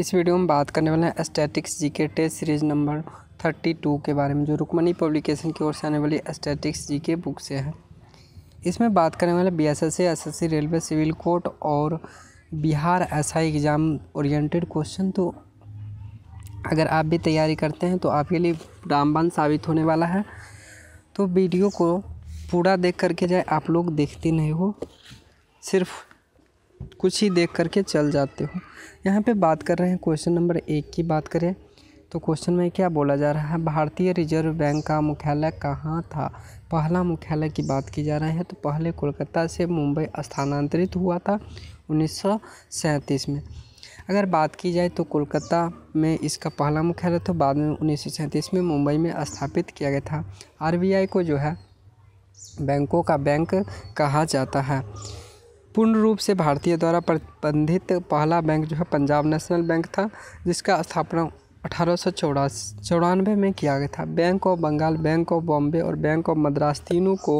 इस वीडियो में बात करने वाले हैं जी GK test series number thirty two के बारे में जो रुकमनी पब्लिकेशन की ओर से आने वाली जी जीके बुक से है इसमें बात करने वाले B S S SSC railway civil court और Bihar S I exam oriented question तो अगर आप भी तैयारी करते हैं तो आपके लिए रामबान साबित होने वाला है तो वीडियो को पूरा देख करके जाए आप लोग देखते नहीं हो सिर्फ कुछ ही देख करके चल जाते हो यहाँ पे बात कर रहे हैं क्वेश्चन नंबर एक की बात करें तो क्वेश्चन में क्या बोला जा रहा है भारतीय रिजर्व बैंक का मुख्यालय कहाँ था पहला मुख्यालय की बात की जा रही है तो पहले कोलकाता से मुंबई स्थानांतरित हुआ था उन्नीस में अगर बात की जाए तो कोलकाता में इसका पहला मुख्यालय तो बाद में उन्नीस में मुंबई में स्थापित किया गया था आर को जो है बैंकों का बैंक कहा जाता है पूर्ण रूप से भारतीय द्वारा प्रबंधित पहला बैंक जो है पंजाब नेशनल बैंक था जिसका स्थापना अठारह सौ चौरानवे में किया गया था bank of Bengal bank of Bombay और बैंक ऑफ मद्रास तीनों को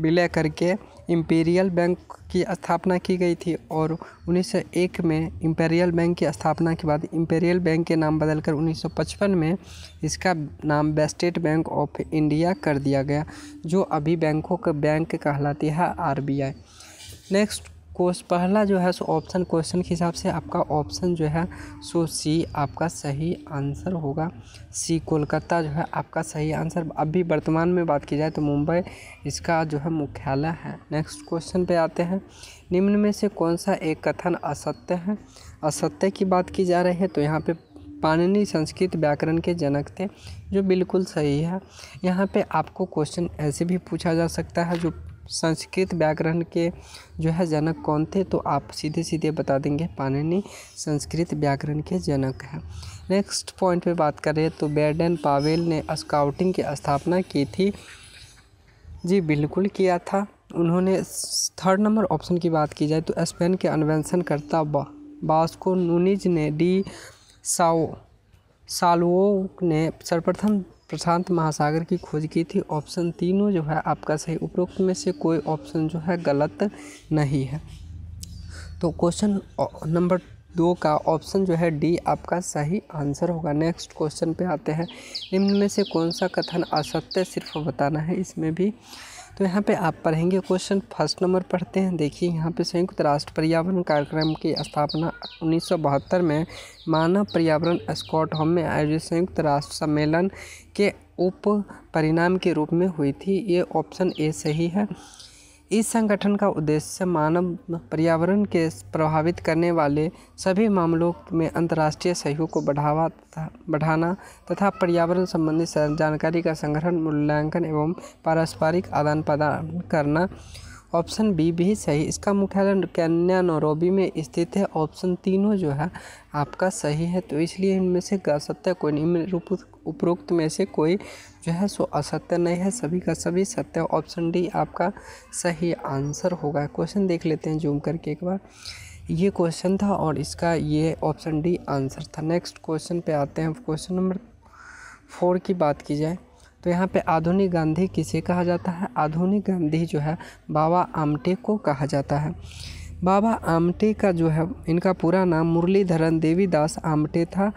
विलय करके इम्पीरियल बैंक की स्थापना की गई थी और 1901 में इम्पेरियल बैंक की स्थापना के बाद इम्पेरियल बैंक के नाम बदलकर 1955 में इसका नाम स्टेट बैंक ऑफ इंडिया कर दिया गया जो अभी बैंकों का बैंक कहलाती है आर नेक्स्ट क्वेश्चन पहला जो है सो ऑप्शन क्वेश्चन के हिसाब से आपका ऑप्शन जो है सो सी आपका सही आंसर होगा सी कोलकाता जो है आपका सही आंसर अभी वर्तमान में बात की जाए तो मुंबई इसका जो है मुख्यालय है नेक्स्ट क्वेश्चन पे आते हैं निम्न में से कौन सा एक कथन असत्य है असत्य की बात की जा रही है तो यहाँ पे पाननी संस्कृत व्याकरण के जनक थे जो बिल्कुल सही है यहाँ पे आपको क्वेश्चन ऐसे भी पूछा जा सकता है जो संस्कृत व्याकरण के जो है जनक कौन थे तो आप सीधे सीधे बता देंगे पाणिनि संस्कृत व्याकरण के जनक हैं नेक्स्ट पॉइंट पे बात करें तो बेडन पावेल ने स्काउटिंग की स्थापना की थी जी बिल्कुल किया था उन्होंने थर्ड नंबर ऑप्शन की बात की जाए तो स्पेन के अनवेंशन करता बास्को नूनिज ने डी साओ सालवो ने सर्वप्रथम प्रशांत महासागर की खोज की थी ऑप्शन तीनों जो है आपका सही उपरोक्त में से कोई ऑप्शन जो है गलत नहीं है तो क्वेश्चन नंबर दो का ऑप्शन जो है डी आपका सही आंसर होगा नेक्स्ट क्वेश्चन पे आते हैं निम्न में से कौन सा कथन असत्य सिर्फ बताना है इसमें भी तो यहाँ पे आप पढ़ेंगे क्वेश्चन फर्स्ट नंबर पढ़ते हैं देखिए यहाँ पे संयुक्त राष्ट्र पर्यावरण कार्यक्रम की स्थापना 1972 में मानव पर्यावरण स्कॉट होम में आयोजित संयुक्त राष्ट्र सम्मेलन के उप परिणाम के रूप में हुई थी ये ऑप्शन ए सही है इस संगठन का उद्देश्य मानव पर्यावरण के प्रभावित करने वाले सभी मामलों में अंतर्राष्ट्रीय सहयोग को बढ़ावा तथा बढ़ाना तथा पर्यावरण संबंधी जानकारी का संग्रहण मूल्यांकन एवं पारस्परिक आदान प्रदान करना ऑप्शन बी भी सही इसका मुख्यालय कन्या नोरोबी में स्थित है ऑप्शन तीनों जो है आपका सही है तो इसलिए इनमें से सत्य कोई नहीं उपरोक्त में से कोई जो है सो असत्य नहीं है सभी का सभी सत्य ऑप्शन डी आपका सही आंसर होगा क्वेश्चन देख लेते हैं जूम करके एक बार ये क्वेश्चन था और इसका ये ऑप्शन डी आंसर था नेक्स्ट क्वेश्चन पे आते हैं क्वेश्चन नंबर फोर की बात की जाए तो यहाँ पे आधुनिक गांधी किसे कहा जाता है आधुनिक गांधी जो है बाबा आमटे को कहा जाता है बाबा आमटे का जो है इनका पूरा नाम मुरलीधरन देवीदास आमटे था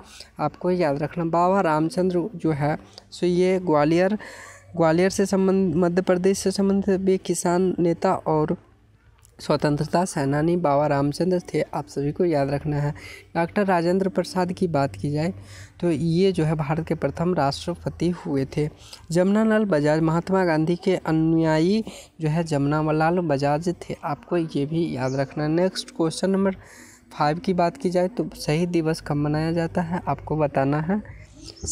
आपको याद रखना बाबा रामचंद्र जो है सो ये ग्वालियर ग्वालियर से संबंध मध्य प्रदेश से संबंधित भी किसान नेता और स्वतंत्रता सेनानी बाबा रामचंद्र थे आप सभी को याद रखना है डॉक्टर राजेंद्र प्रसाद की बात की जाए तो ये जो है भारत के प्रथम राष्ट्रपति हुए थे जमुना लाल बजाज महात्मा गांधी के अनुयायी जो है जमुना लाल बजाज थे आपको ये भी याद रखना नेक्स्ट क्वेश्चन नंबर फाइव की बात की जाए तो शहीद दिवस कब मनाया जाता है आपको बताना है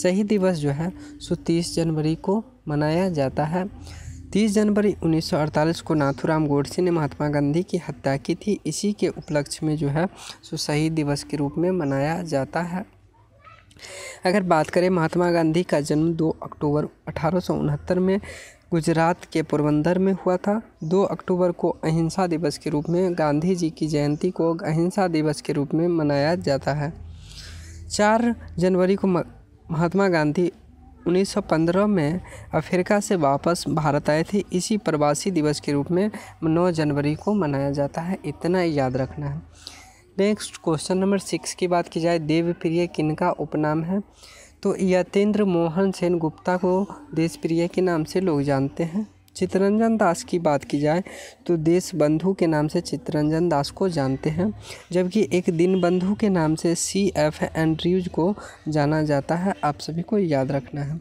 शहीद दिवस जो है सो तीस जनवरी को मनाया जाता है 30 जनवरी 1948 को नाथुराम गोडसे ने महात्मा गांधी की हत्या की थी इसी के उपलक्ष्य में जो है सो शहीद दिवस के रूप में मनाया जाता है अगर बात करें महात्मा गांधी का जन्म 2 अक्टूबर अठारह में गुजरात के पोरबंदर में हुआ था 2 अक्टूबर को अहिंसा दिवस के रूप में गांधी जी की जयंती को अहिंसा दिवस के रूप में मनाया जाता है 4 जनवरी को महात्मा गांधी 1915 में अफ्रीका से वापस भारत आए थे इसी प्रवासी दिवस के रूप में 9 जनवरी को मनाया जाता है इतना ही याद रखना है नेक्स्ट क्वेश्चन नंबर सिक्स की बात की जाए देवप्रिय का उपनाम है तो यतेंद्र मोहन सेन गुप्ता को देशप्रिय के नाम से लोग जानते हैं चित्तरंजन दास की बात की जाए तो देश बंधु के नाम से चित्तरंजन दास को जानते हैं जबकि एक दिन बंधु के नाम से सी एफ एंड्रयूज को जाना जाता है आप सभी को याद रखना है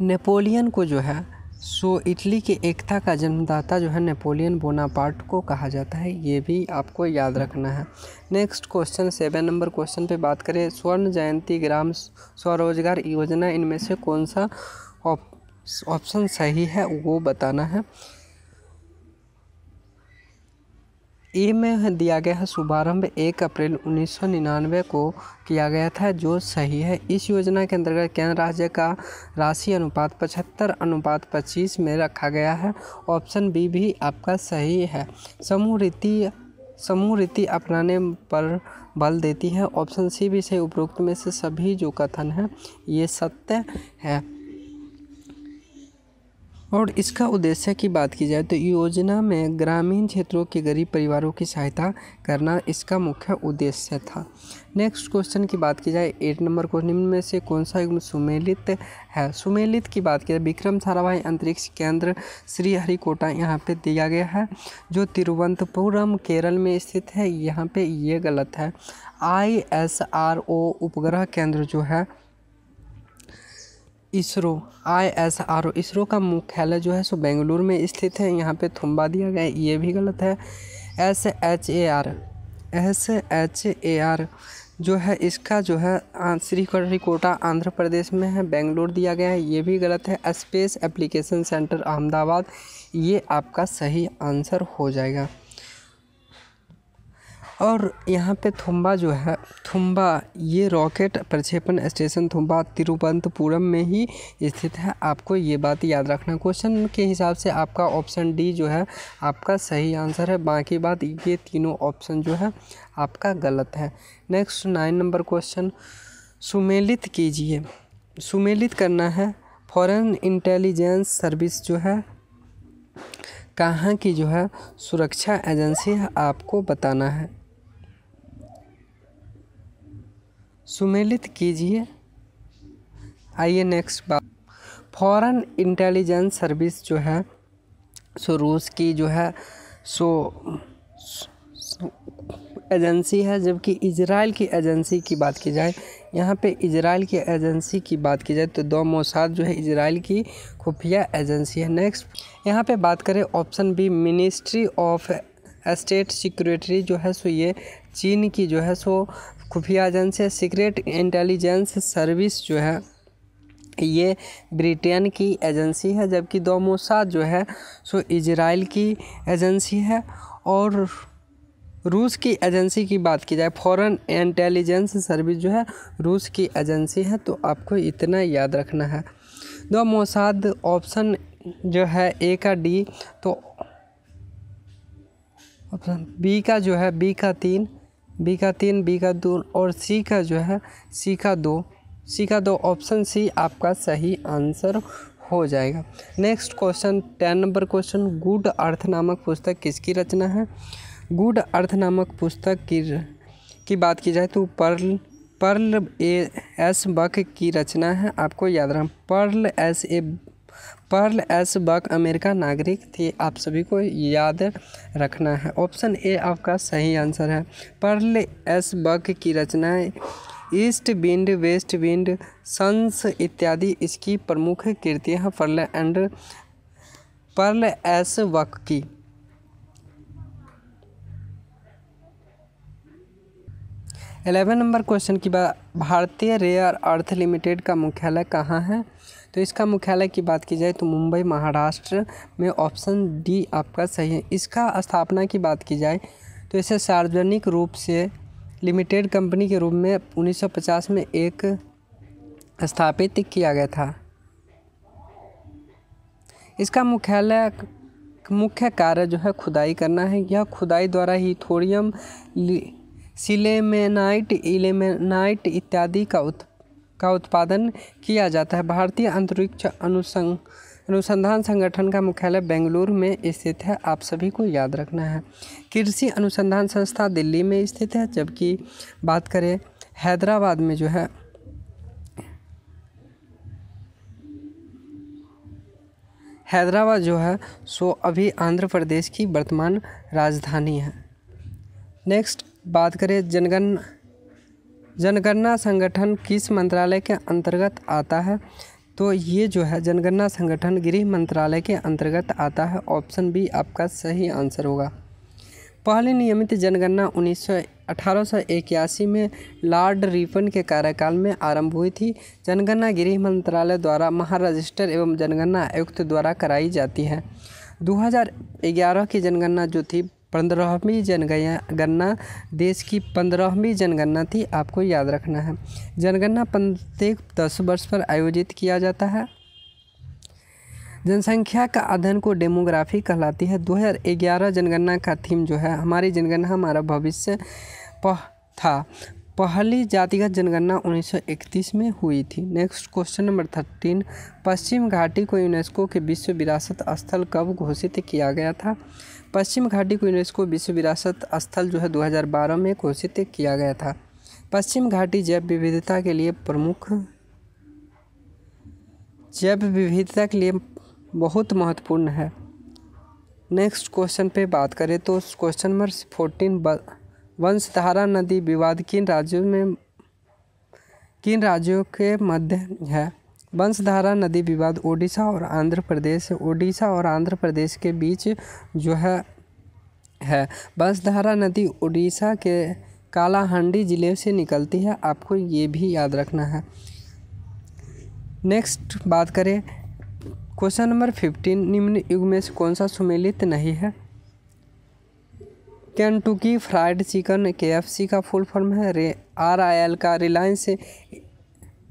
नेपोलियन को जो है सो इटली के एकता का जन्मदाता जो है नेपोलियन बोनापार्ट को कहा जाता है ये भी आपको याद रखना है next question seven number question पे बात करें स्वर्ण जयंती ग्राम स्वरोजगार योजना इनमें से कौन सा ऑप्शन सही है वो बताना है ए में दिया गया है शुभारंभ एक अप्रैल उन्नीस को किया गया था जो सही है इस योजना के अंतर्गत केंद्र राज्य का राशि अनुपात पचहत्तर अनुपात पच्चीस में रखा गया है ऑप्शन बी भी आपका सही है समूह रीति समूह रीति अपनाने पर बल देती है ऑप्शन सी भी सही उपरोक्त में से सभी जो कथन है ये सत्य है और इसका उद्देश्य की बात की जाए तो योजना में ग्रामीण क्षेत्रों के गरीब परिवारों की सहायता करना इसका मुख्य उद्देश्य था नेक्स्ट क्वेश्चन की बात की जाए एट नंबर को निम्न में से कौन सा युग्म सुमेलित है सुमेलित की बात की जाए विक्रम साराभाई अंतरिक्ष केंद्र श्रीहरिकोटा यहाँ पे दिया गया है जो तिरुवनंतपुरम केरल में स्थित है यहाँ पे ये गलत है आई एस आर ओ उपग्रह केंद्र जो है ISRO I S R O ISRO का मुख्यालय जो है सो बेंगलुरु में स्थित है यहाँ पे थुम्बा दिया गया ये भी गलत है S H A R S H A R जो है इसका जो है श्रीहरिकोटा आंध्र प्रदेश में है बेंगलोर दिया गया है ये भी गलत है स्पेस एप्लीकेशन सेंटर अहमदाबाद ये आपका सही आंसर हो जाएगा और यहाँ पे थुम्बा जो है थुम्बा ये रॉकेट प्रक्षेपण स्टेशन थुम्बा तिरुवनंतपुरम में ही स्थित है आपको ये बात याद रखना क्वेश्चन के हिसाब से आपका ऑप्शन डी जो है आपका सही आंसर है बाकी बात ये तीनों ऑप्शन जो है आपका गलत है नेक्स्ट नाइन नंबर क्वेश्चन सुमेलित कीजिए सुमेलित करना है फॉरेन इंटेलिजेंस सर्विस जो है कहाँ की जो है सुरक्षा एजेंसी आपको बताना है सुमेलित कीजिए आइए नेक्स्ट बात फॉरेन इंटेलिजेंस सर्विस जो है सो रूस की जो है सो एजेंसी है जबकि इजराइल की एजेंसी की बात की जाए यहाँ पे इजराइल की एजेंसी की बात की जाए तो दो मोसाद जो है इजराइल की खुफिया एजेंसी है नेक्स्ट यहाँ पे बात करें option B ministry of state security जो है सो ये चीन की जो है सो खुफिया एजेंसी सीक्रेट इंटेलिजेंस सर्विस जो है ये ब्रिटेन की एजेंसी है जबकि दो जो है सो इजराइल की एजेंसी है और रूस की एजेंसी की बात की जाए फॉरेन इंटेलिजेंस सर्विस जो है रूस की एजेंसी है तो आपको इतना याद रखना है दो मोसाद ऑप्शन जो है ए का डी तो ऑप्शन बी का जो है बी का तीन बी का तीन बी का दो और सी का जो है सी का दो सी का दो ऑप्शन सी आपका सही आंसर हो जाएगा next question ten number question good earth नामक पुस्तक किसकी रचना है गुड अर्थ नामक पुस्तक की की बात की जाए तो Pearl Pearl A S Buck की रचना है आपको याद रखना Pearl S A Pearl S Buck America नागरिक थी आप सभी को याद रखना है ऑप्शन ए आपका सही आंसर है पर्ल एस बक की रचना East Wind West Wind Sons इत्यादि इसकी प्रमुख कृतियाँ Pearl and Pearl S Buck की एलेवन नंबर क्वेश्चन की बात भारतीय रेयर अर्थ लिमिटेड का मुख्यालय कहाँ है तो इसका मुख्यालय की बात की जाए तो मुंबई महाराष्ट्र में ऑप्शन डी आपका सही है इसका स्थापना की बात की जाए तो इसे सार्वजनिक रूप से लिमिटेड कंपनी के रूप में 1950 में एक स्थापित किया गया था इसका मुख्यालय मुख्य कार्य जो है खुदाई करना है यह खुदाई द्वारा ही थोड़ियम सिलेमेनाइट इलेमेनाइट इत्यादि का उत्पादन का उत्पादन किया जाता है भारतीय अंतरिक्ष अनुसंग अनुसंधान संगठन का मुख्यालय बेंगलुरु में स्थित है आप सभी को याद रखना है कृषि अनुसंधान संस्था दिल्ली में स्थित है जबकि बात करें हैदराबाद में जो है हैदराबाद जो है सो अभी आंध्र प्रदेश की वर्तमान राजधानी है नेक्स्ट बात करें जनगणना जनगणना संगठन किस मंत्रालय के अंतर्गत आता है तो ये जो है जनगणना संगठन गृह मंत्रालय के अंतर्गत आता है ऑप्शन बी आपका सही आंसर होगा पहली नियमित जनगणना उन्नीस सौ में लॉर्ड रिपन के कार्यकाल में आरंभ हुई थी जनगणना गृह मंत्रालय द्वारा महारजिस्टर एवं जनगणना आयुक्त द्वारा कराई जाती है 2011 की जनगणना जो थी पंद्रहवीं जनगणना देश की पंद्रहवीं जनगणना थी आपको याद रखना है जनगणना प्रत्येक दस वर्ष पर आयोजित किया जाता है जनसंख्या का अध्ययन को डेमोग्राफी कहलाती है 2011 जनगणना का थीम जो है हमारी जनगणना हमारा भविष्य था पहली जातिगत जनगणना 1931 में हुई थी नेक्स्ट क्वेश्चन नंबर थर्टीन पश्चिम घाटी को यूनेस्को के विश्व विरासत स्थल कब घोषित किया गया था पश्चिम घाटी को यूनेस्को विश्व विरासत स्थल जो है 2012 में घोषित किया गया था पश्चिम घाटी जैव विविधता के लिए प्रमुख जैव विविधता के लिए बहुत महत्वपूर्ण है नेक्स्ट क्वेश्चन पे बात करें तो क्वेश्चन नंबर फोर्टीन वंशधारा नदी विवाद किन राज्यों में किन राज्यों के मध्य है वंशधारा नदी विवाद ओडिशा और आंध्र प्रदेश ओडिशा और आंध्र प्रदेश के बीच जो है है वंशधारा नदी ओडिशा के कालाहांडी जिले से निकलती है आपको ये भी याद रखना है नेक्स्ट बात करें क्वेश्चन नंबर फिफ्टीन निम्न युग में से कौन सा सुमेलित नहीं है कैंटुकी फ्राइड चिकन के का फुल फॉर्म है रे आर आई एल का Reliance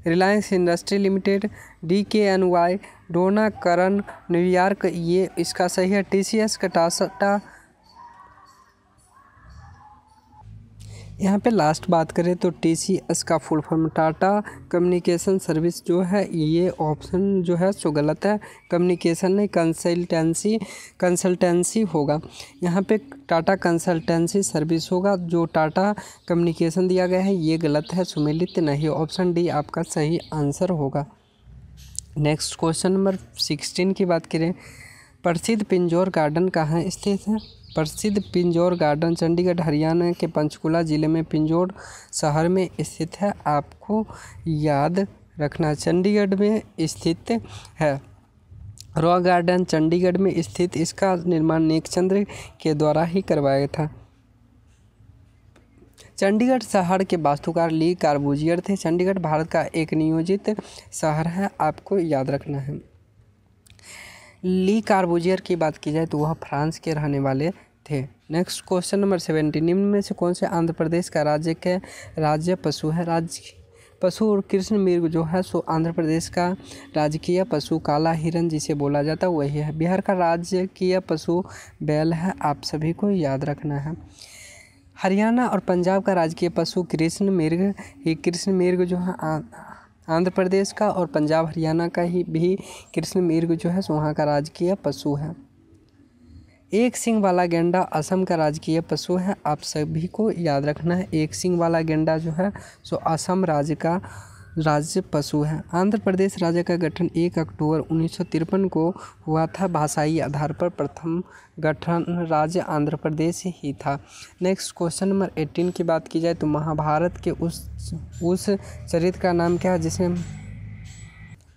Reliance industry limited D K N Y Donna Karan New York ये इसका सही है टी सी एस का टाटा यहाँ पे लास्ट बात करें तो टी सी एस का full form Tata communication service जो है ये ऑप्शन जो है सो गलत है कम्युनिकेशन नहीं कंसल्टेंसी कंसल्टेंसी होगा यहाँ पे टाटा कंसल्टेंसी सर्विस होगा जो टाटा कम्युनिकेशन दिया गया है ये गलत है सुमेलित नहीं ऑप्शन डी आपका सही आंसर होगा नेक्स्ट क्वेश्चन नंबर सिक्सटीन की बात करें प्रसिद्ध पिंजौर गार्डन कहाँ स्थित है प्रसिद्ध पिंजौर गार्डन चंडीगढ़ हरियाणा के पंचकुला ज़िले में पिंजौर शहर में स्थित है आपको याद रखना चंडीगढ़ में स्थित है रॉ गार्डन चंडीगढ़ में स्थित इसका निर्माण नेकचंद्र के द्वारा ही करवाया था चंडीगढ़ शहर के वास्तुकार ली कार्बुजियर थे चंडीगढ़ भारत का एक नियोजित शहर है आपको याद रखना है ली कार्बोजियर की बात की जाए तो वह फ्रांस के रहने वाले थे नेक्स्ट क्वेश्चन नंबर सेवेंटीन निम्न में से कौन से आंध्र प्रदेश का राज्य के राज्य पशु है राज्य पशु और कृष्ण मृग जो है सो आंध्र प्रदेश का राजकीय पशु काला हिरण जिसे बोला जाता है वही है बिहार का राजकीय पशु बैल है आप सभी को याद रखना है हरियाणा और पंजाब का राजकीय पशु कृष्ण मृग ये कृष्ण मृग जो है आंध्र प्रदेश का और पंजाब हरियाणा का ही भी कृष्ण मिर्ग जो है सो वहाँ का राजकीय पशु है एक सिंह वाला गेंडा असम का राजकीय पशु है आप सभी को याद रखना है एक सिंह वाला गेंडा जो है सो असम राज्य का राज्य पशु है आंध्र प्रदेश राज्य का गठन एक अक्टूबर उन्नीस को हुआ था भाषाई आधार पर प्रथम गठन राज्य आंध्र प्रदेश ही था नेक्स्ट क्वेश्चन नंबर एटीन की बात की जाए तो महाभारत के उस उस चरित्र का नाम क्या है जिसमें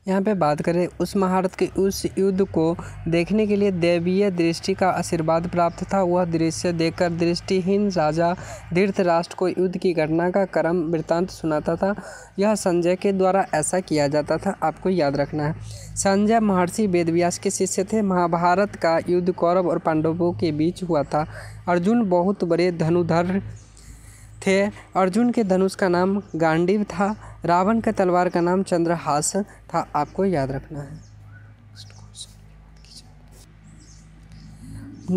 यहाँ पे बात करें उस महारत के उस युद्ध को देखने के लिए देवीय दृष्टि का आशीर्वाद प्राप्त था वह दृश्य देखकर दृष्टिहीन राजा राष्ट्र को युद्ध की घटना का क्रम वृत्तांत सुनाता था यह संजय के द्वारा ऐसा किया जाता था आपको याद रखना है संजय महर्षि वेदव्यास के शिष्य थे महाभारत का युद्ध कौरव और पांडवों के बीच हुआ था अर्जुन बहुत बड़े धनुधर थे अर्जुन के धनुष का नाम गांडीव था रावण के तलवार का नाम चंद्रहास था आपको याद रखना है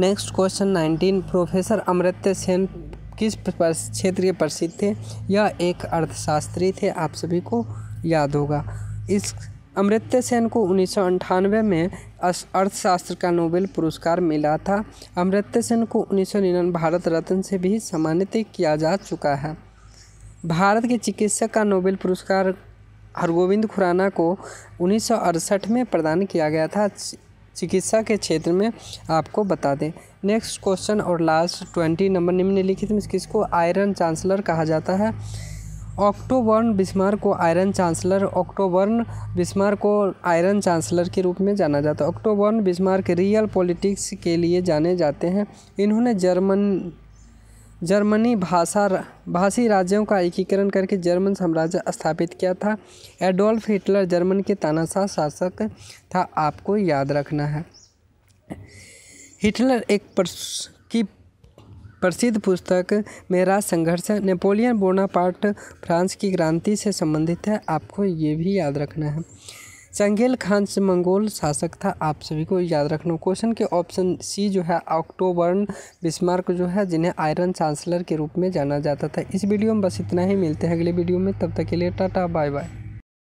next question nineteen professor Amartya Sen किस क्षेत्र के प्रसिद्ध थे यह एक अर्थशास्त्री थे आप सभी को याद होगा इस अमृत्य सेन को उन्नीस में अर्थशास्त्र का नोबेल पुरस्कार मिला था अमृत्य सेन को उन्नीस भारत रत्न से भी सम्मानित किया जा चुका है भारत के चिकित्सक का नोबेल पुरस्कार हरगोविंद खुराना को उन्नीस में प्रदान किया गया था चिकित्सा के क्षेत्र में आपको बता दें नेक्स्ट क्वेश्चन और लास्ट ट्वेंटी नंबर निम्नलिखित में किसको आयरन चांसलर कहा जाता है ऑक्टोबर्न बिस्मार को आयरन चांसलर ऑक्टोबर्न बिस्मार को आयरन चांसलर के रूप में जाना जाता है ऑक्टोबर्न बिस्मार के रियल पॉलिटिक्स के लिए जाने जाते हैं इन्होंने जर्मन जर्मनी भाषा भाषी राज्यों का एकीकरण करके जर्मन साम्राज्य स्थापित किया था एडोल्फ हिटलर जर्मन के तानाशाह शासक था आपको याद रखना है हिटलर एक प्रसिद्ध पुस्तक मेरा संघर्ष नेपोलियन बोनापार्ट फ्रांस की क्रांति से संबंधित है आपको ये भी याद रखना है चंगेल खान मंगोल शासक था आप सभी को याद रखना क्वेश्चन के ऑप्शन सी जो है ऑक्टोबर्न बिस्मार्क जो है जिन्हें आयरन चांसलर के रूप में जाना जाता था इस वीडियो में बस इतना ही मिलते हैं अगले वीडियो में तब तक के लिए टाटा बाय बाय